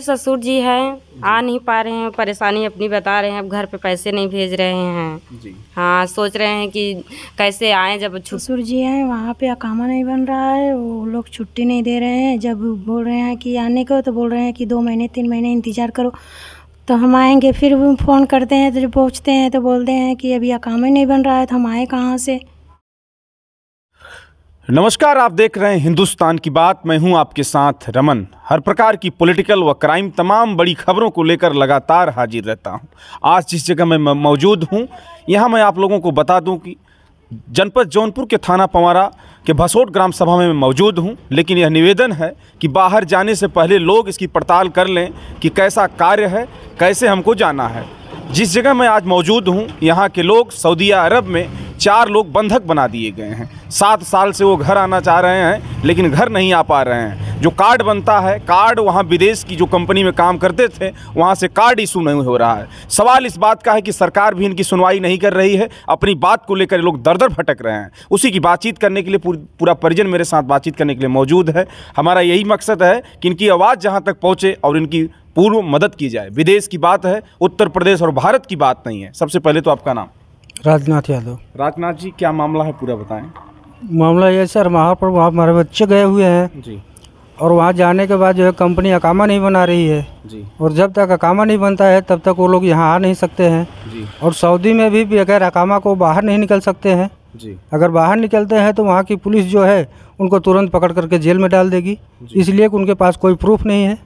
ससुर जी हैं आ नहीं पा रहे हैं परेशानी अपनी बता रहे हैं अब घर पे पैसे नहीं भेज रहे हैं जी हाँ सोच रहे हैं कि कैसे आए जब ससुर जी हैं वहाँ पे अकामा नहीं बन रहा है वो लोग छुट्टी नहीं दे रहे हैं जब बोल रहे हैं कि आने को तो बोल रहे हैं कि दो महीने तीन महीने इंतज़ार करो तो हम आएंगे फिर फ़ोन करते हैं तो जब पहुँचते हैं तो बोलते हैं कि अभी अकामा नहीं बन रहा है तो हम आए कहाँ से नमस्कार आप देख रहे हैं हिंदुस्तान की बात मैं हूं आपके साथ रमन हर प्रकार की पॉलिटिकल व क्राइम तमाम बड़ी खबरों को लेकर लगातार हाजिर रहता हूं आज जिस जगह मैं मौजूद हूं यहां मैं आप लोगों को बता दूं कि जनपद जौनपुर के थाना पंवारा के भसोट ग्राम सभा में मैं मौजूद हूं लेकिन यह निवेदन है कि बाहर जाने से पहले लोग इसकी पड़ताल कर लें कि कैसा कार्य है कैसे हमको जाना है जिस जगह मैं आज मौजूद हूँ यहाँ के लोग सऊदी अरब में चार लोग बंधक बना दिए गए हैं सात साल से वो घर आना चाह रहे हैं लेकिन घर नहीं आ पा रहे हैं जो कार्ड बनता है कार्ड वहाँ विदेश की जो कंपनी में काम करते थे वहाँ से कार्ड इशू नहीं हो रहा है सवाल इस बात का है कि सरकार भी इनकी सुनवाई नहीं कर रही है अपनी बात को लेकर लोग दर दर भटक रहे हैं उसी की बातचीत करने के लिए पूरा परिजन मेरे साथ बातचीत करने के लिए मौजूद है हमारा यही मकसद है कि इनकी आवाज़ जहाँ तक पहुँचे और इनकी पूर्व मदद की जाए विदेश की बात है उत्तर प्रदेश और भारत की बात नहीं है सबसे पहले तो आपका नाम राजनाथ यादव राजनाथ जी क्या मामला है पूरा बताएं मामला ये सर वहाँ पर वहाँ हमारे बच्चे गए हुए हैं जी और वहाँ जाने के बाद जो है कंपनी अकामा नहीं बना रही है जी और जब तक अकामा नहीं बनता है तब तक वो लोग यहाँ आ नहीं सकते हैं जी और सऊदी में भी अगर अकामा को बाहर नहीं निकल सकते हैं जी अगर बाहर निकलते हैं तो वहाँ की पुलिस जो है उनको तुरंत पकड़ करके जेल में डाल देगी इसलिए उनके पास कोई प्रूफ नहीं है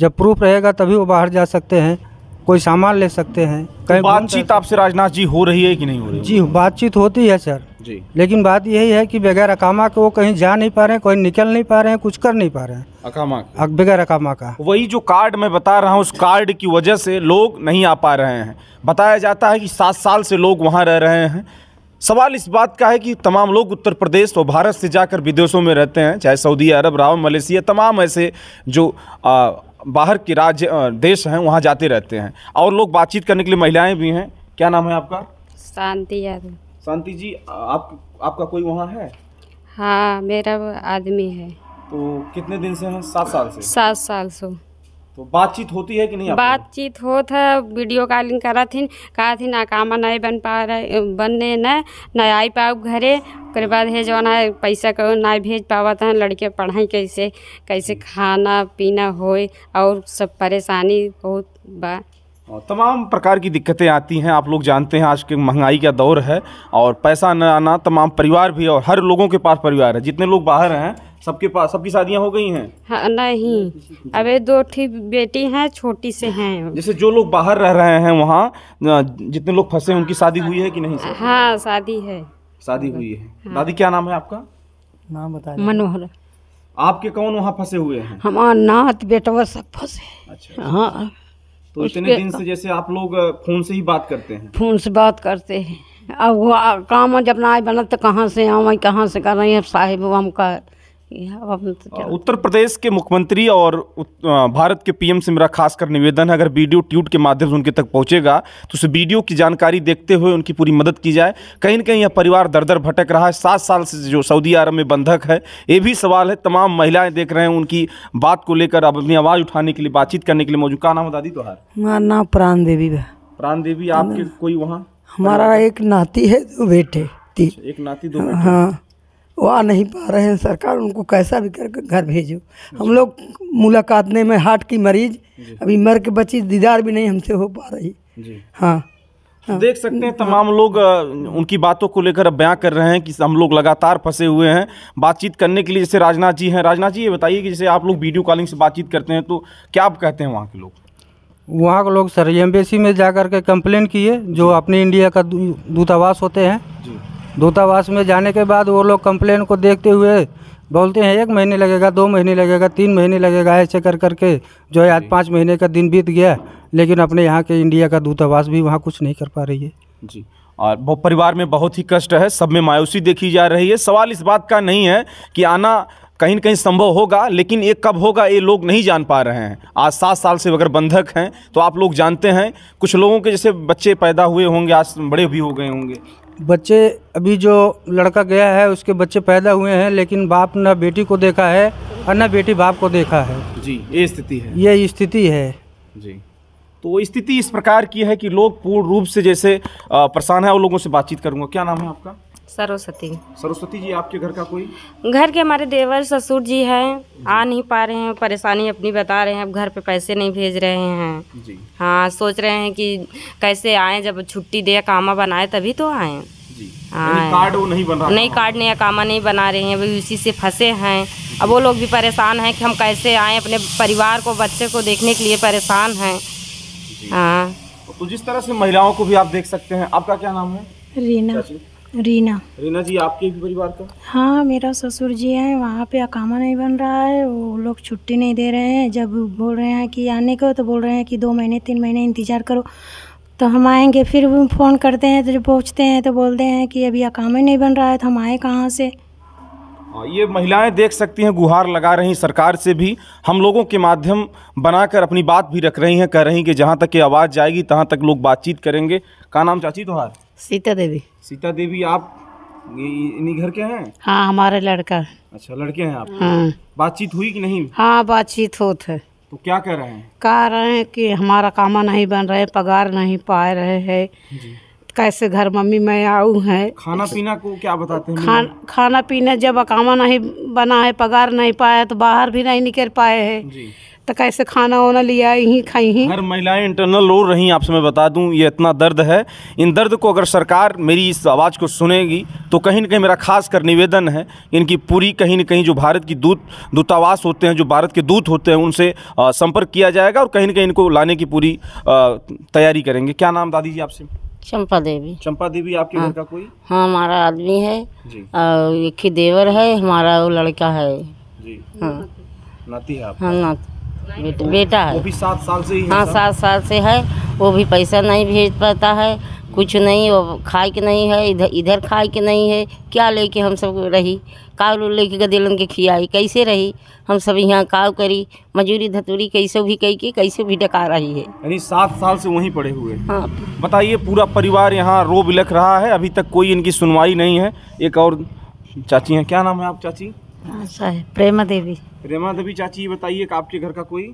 जब प्रूफ रहेगा तभी वो बाहर जा सकते हैं कोई सामान ले सकते हैं तो कहीं बातचीत आपसे राजनाथ जी हो रही है कि नहीं हो रही जी बातचीत होती है सर जी लेकिन बात यही है कि बगैर अकामा के वो कहीं जा नहीं पा रहे हैं कोई निकल नहीं पा रहे हैं कुछ कर नहीं पा रहे हैं अकामा बगैर अकामा का वही जो कार्ड मैं बता रहा हूँ उस कार्ड की वजह से लोग नहीं आ पा रहे हैं बताया जाता है कि सात साल से लोग वहाँ रह रहे हैं सवाल इस बात का है कि तमाम लोग उत्तर प्रदेश और भारत से जाकर विदेशों में रहते हैं चाहे सऊदी अरब राव मलेशिया तमाम ऐसे जो बाहर के राज्य देश हैं वहाँ जाते रहते हैं और लोग बातचीत करने के लिए महिलाएं भी हैं क्या नाम है आपका शांति यादव शांति जी आप आपका कोई वहाँ है हाँ मेरा आदमी है तो कितने दिन से हैं सात साल से सात साल से तो बातचीत होती है कि नहीं बातचीत हो था वीडियो कॉलिंग करा थी कहा थी ना कामा नहीं बन पा रहे बनने न ना आई पाओ घरे उसके बाद है जो ना पैसा को ना भेज पावा था लड़के पढ़ाई कैसे कैसे खाना पीना होए और सब परेशानी बहुत बा तमाम प्रकार की दिक्कतें आती हैं आप लोग जानते हैं आज के महंगाई का दौर है और पैसा न आना तमाम परिवार भी और हर लोगों के पास परिवार है जितने लोग बाहर हैं सबके पास सबकी शादियाँ हो गई हैं हाँ, नहीं अबे दो ठीक बेटी हैं छोटी से हैं जैसे जो लोग बाहर रह रहे हैं वहाँ जितने लोग फंसे हैं उनकी शादी हुई है कि नहीं हाँ शादी है शादी हुई है हाँ। दादी क्या नाम है आपका नाम बता मनोहर आपके कौन वहाँ फंसे हुए हैं हमारा नात बेटा सब फंसे अच्छा, अच्छा। हाँ तो इतने दिन से जैसे आप लोग फोन से ही बात करते हैं फोन से बात करते हैं अब वो काम जब ना बना तो कहाँ से आवा कहाँ से कर रहे हैं साहेब हम का अब हम तो उत्तर प्रदेश के मुख्यमंत्री और भारत के पीएम से मेरा खासकर निवेदन है अगर वीडियो ट्यूट के माध्यम से उनके तक पहुंचेगा तो उस वीडियो की जानकारी देखते हुए उनकी पूरी मदद की जाए कहीं ना कहीं यह परिवार दर दर भटक रहा है सात साल से जो सऊदी अरब में बंधक है ये भी सवाल है तमाम महिलाएं देख रहे हैं उनकी बात को लेकर अब अपनी आवाज़ उठाने के लिए बातचीत करने के लिए मौजूद कहा नाम दादी तो हमारा नाम प्राण देवी है प्राण देवी आपके कोई वहाँ हमारा एक नाती है दो बेटे अच्छा, एक नाती दो हाँ वो आ नहीं पा रहे हैं सरकार उनको कैसा भी करके घर भेजो हम लोग मुलाकात नहीं मैं हार्ट की मरीज अभी मर के बची दीदार भी नहीं हमसे हो पा रही जी हाँ हाँ, देख सकते हैं तमाम लोग उनकी बातों को लेकर अब बयां कर रहे हैं कि हम लोग लगातार फंसे हुए हैं बातचीत करने के लिए जैसे राजनाथ जी हैं राजनाथ जी ये बताइए कि जैसे आप लोग वीडियो कॉलिंग से बातचीत करते हैं तो क्या आप कहते हैं वहाँ के लोग वहाँ के लोग सर एम्बेसी में जा कर के कंप्लेन किए जो अपने इंडिया का दूतावास होते हैं दूतावास में जाने के बाद वो लोग कंप्लेन को देखते हुए बोलते हैं एक महीने लगेगा दो महीने लगेगा तीन महीने लगेगा ऐसे कर कर के जो है आज पाँच महीने का दिन बीत गया लेकिन अपने यहाँ के इंडिया का दूतावास भी वहाँ कुछ नहीं कर पा रही है जी और वो परिवार में बहुत ही कष्ट है सब में मायूसी देखी जा रही है सवाल इस बात का नहीं है कि आना कहीं ना कहीं संभव होगा लेकिन ये कब होगा ये लोग नहीं जान पा रहे हैं आज सात साल से अगर बंधक हैं तो आप लोग जानते हैं कुछ लोगों के जैसे बच्चे पैदा हुए होंगे आज बड़े भी हो गए होंगे बच्चे अभी जो लड़का गया है उसके बच्चे पैदा हुए हैं लेकिन बाप न बेटी को देखा है और न बेटी बाप को देखा है जी ये स्थिति है ये स्थिति है जी तो स्थिति इस प्रकार की है कि लोग पूर्ण रूप से जैसे परेशान है वो लोगों से बातचीत करूंगा क्या नाम है आपका सरस्वती सरस्वती जी आपके घर का कोई घर के हमारे देवर ससुर जी हैं आ नहीं पा रहे हैं परेशानी अपनी बता रहे हैं अब घर पे पैसे नहीं भेज रहे हैं जी हाँ सोच रहे हैं कि कैसे आए जब छुट्टी दे कामा बनाए तभी तो आए हाँ। कार्ड वो नहीं बना नहीं कार्ड नहीं अकामा नहीं बना रहे हैं अभी उसी से फंसे हैं अब वो लोग भी परेशान हैं कि हम कैसे आए अपने परिवार को बच्चे को देखने के लिए परेशान हैं हाँ तो जिस तरह से महिलाओं को भी आप देख सकते हैं आपका क्या नाम है रीना रीना रीना जी आपके भी परिवार का हाँ मेरा ससुर जी हैं वहाँ पे अकामा नहीं बन रहा है वो लोग छुट्टी नहीं दे रहे हैं जब बोल रहे हैं कि आने को तो बोल रहे हैं कि दो महीने तीन महीने इंतज़ार करो तो हम आएंगे फिर फ़ोन करते हैं तो जब पहुँचते हैं तो बोलते हैं कि अभी अकामा नहीं बन रहा है तो हम आए कहाँ से हाँ, ये महिलाएं देख सकती हैं गुहार लगा रही सरकार से भी हम लोगों के माध्यम बनाकर अपनी बात भी रख रही हैं कह रही हैं कि जहाँ तक ये आवाज़ जाएगी तहां तक लोग बातचीत करेंगे का नाम चाची तुम्हार सीता देवी सीता देवी आप इन्हीं घर के हैं हाँ हमारे लड़का अच्छा लड़के हैं आप हाँ। बातचीत हुई कि नहीं हाँ बातचीत हो तो क्या कह रहे हैं कह रहे हैं कि हमारा कामा नहीं बन रहे पगार नहीं पा रहे हैं कैसे घर मम्मी मैं आऊँ है खाना पीना को क्या बताते हैं खान खाना पीना जब अकामा नहीं बना है पगार नहीं पाया तो बाहर भी नहीं निकल पाए है तो कैसे खाना वाना लिया ही खाई ही हर महिलाएं इंटरनल रो रही आपसे मैं बता दूं ये इतना दर्द है इन दर्द को अगर सरकार मेरी इस आवाज़ को सुनेगी तो कहीं ना कहीं मेरा खास कर निवेदन है इनकी पूरी कहीं ना कहीं जो भारत की दूत दूतावास होते हैं जो भारत के दूत होते हैं उनसे संपर्क किया जाएगा और कहीं ना कहीं इनको लाने की पूरी तैयारी करेंगे क्या नाम दादी जी आपसे चंपा देवी चंपा देवी आपके हाँ। घर का कोई हाँ हमारा आदमी है जी एक ही देवर है हमारा वो लड़का है जी हाँ नाती है आप हाँ नाती बेटा बेटा है वो भी सात साल से ही हाँ सात साल से है वो भी पैसा नहीं भेज पाता है कुछ नहीं वो खाए के नहीं है इधर इधर खाए के नहीं है क्या लेके हम सब रही काव लेके गदेलन के खियाई कैसे रही हम सब यहाँ काव करी मजूरी धतूरी कैसे भी कही के कैसे भी डका रही है यानी सात साल से वहीं पड़े हुए हाँ बताइए पूरा परिवार यहाँ रो बिलख रहा है अभी तक कोई इनकी सुनवाई नहीं है एक और चाची हैं क्या नाम है आप चाची अच्छा हाँ, है प्रेमा देवी प्रेमा देवी चाची बताइए आपके घर का कोई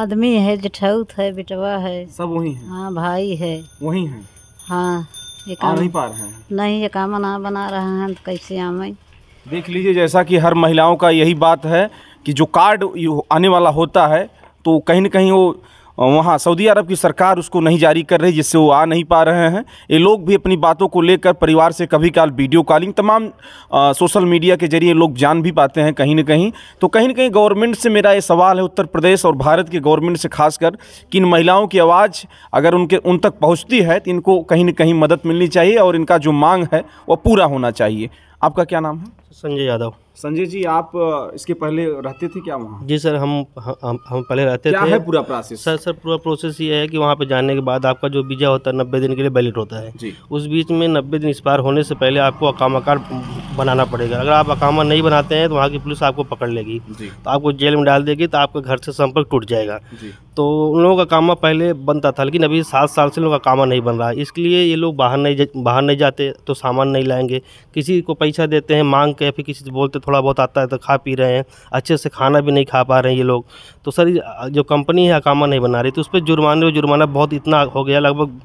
आदमी है जेठाउत है बिटवा है सब वही है हाँ भाई है वही है हाँ ये नहीं पा रहे हैं नहीं ये काम ना बना रहे हैं तो कैसे आम देख लीजिए जैसा कि हर महिलाओं का यही बात है कि जो कार्ड आने वाला होता है तो कहीं ना कहीं वो वहाँ सऊदी अरब की सरकार उसको नहीं जारी कर रही जिससे वो आ नहीं पा रहे हैं ये लोग भी अपनी बातों को लेकर परिवार से कभी काल वीडियो कॉलिंग तमाम आ, सोशल मीडिया के जरिए लोग जान भी पाते हैं कहीं ना कहीं तो कहीं ना कहीं गवर्नमेंट से मेरा ये सवाल है उत्तर प्रदेश और भारत के गवर्नमेंट से खासकर कि इन महिलाओं की आवाज़ अगर उनके उन तक पहुँचती है तो इनको कहीं ना कहीं मदद मिलनी चाहिए और इनका जो मांग है वह पूरा होना चाहिए आपका क्या नाम है संजय यादव संजय जी आप इसके पहले रहते थे क्या वहाँ जी सर हम हम, हम पहले रहते क्या थे है पूरा प्रोसेस सर सर पूरा प्रोसेस ये है कि वहाँ पे जाने के बाद आपका जो वीज़ा होता है नब्बे दिन के लिए वैलिड होता है जी उस बीच में नब्बे दिन एक्सपायर होने से पहले आपको अकामा कार्ड बनाना पड़ेगा अगर आप अकामा नहीं बनाते हैं तो वहाँ की पुलिस आपको पकड़ लेगी तो आपको जेल में डाल देगी तो आपका घर से संपर्क टूट जाएगा तो उन लोगों का कामा पहले बनता था लेकिन अभी सात साल से लोगों का कामा नहीं बन रहा है इसके लिए ये लोग बाहर नहीं बाहर नहीं जाते तो सामान नहीं लाएंगे किसी को पैसा देते हैं मांग के फिर किसी से बोलते थोड़ा थोड़ा बहुत आता है तो खा पी रहे हैं अच्छे से खाना भी नहीं खा पा रहे हैं ये लोग तो सर जो कंपनी है अकामा नहीं बना रही तो उस पर जुर्माने जुर्माना बहुत इतना हो गया लगभग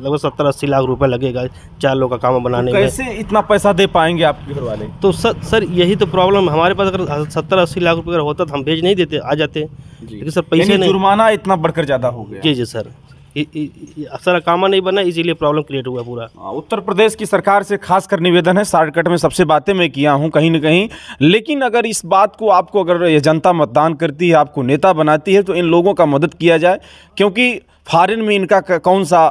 लगभग सत्तर अस्सी लाख रुपए लगेगा चार लोग का काम तो बनाने तो कैसे में इतना पैसा दे पाएंगे आपके घर वाले तो सर सर यही तो प्रॉब्लम हमारे पास अगर सत्तर अस्सी लाख रुपए अगर होता तो हम भेज नहीं देते आ जाते लेकिन सर पैसे नहीं जुर्माना इतना बढ़कर ज़्यादा हो गया जी जी सर असर कामा नहीं बना इसीलिए प्रॉब्लम क्रिएट हुआ पूरा हाँ, उत्तर प्रदेश की सरकार से खासकर निवेदन है शॉर्टकट में सबसे बातें मैं किया हूं कहीं ना कहीं लेकिन अगर इस बात को आपको अगर ये जनता मतदान करती है आपको नेता बनाती है तो इन लोगों का मदद किया जाए क्योंकि फॉरेन में इनका कौन सा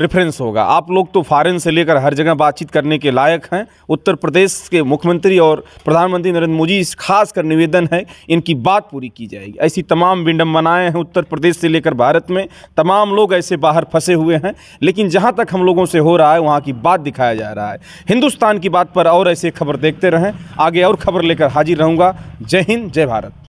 रेफरेंस होगा आप लोग तो फॉरेन से लेकर हर जगह बातचीत करने के लायक हैं उत्तर प्रदेश के मुख्यमंत्री और प्रधानमंत्री नरेंद्र मोदी इस खास कर निवेदन है इनकी बात पूरी की जाएगी ऐसी तमाम विडम्बनाएँ हैं उत्तर प्रदेश से लेकर भारत में तमाम लोग ऐसे बाहर फंसे हुए हैं लेकिन जहाँ तक हम लोगों से हो रहा है वहाँ की बात दिखाया जा रहा है हिंदुस्तान की बात पर और ऐसे खबर देखते रहें आगे और खबर लेकर हाजिर रहूँगा जय हिंद जय भारत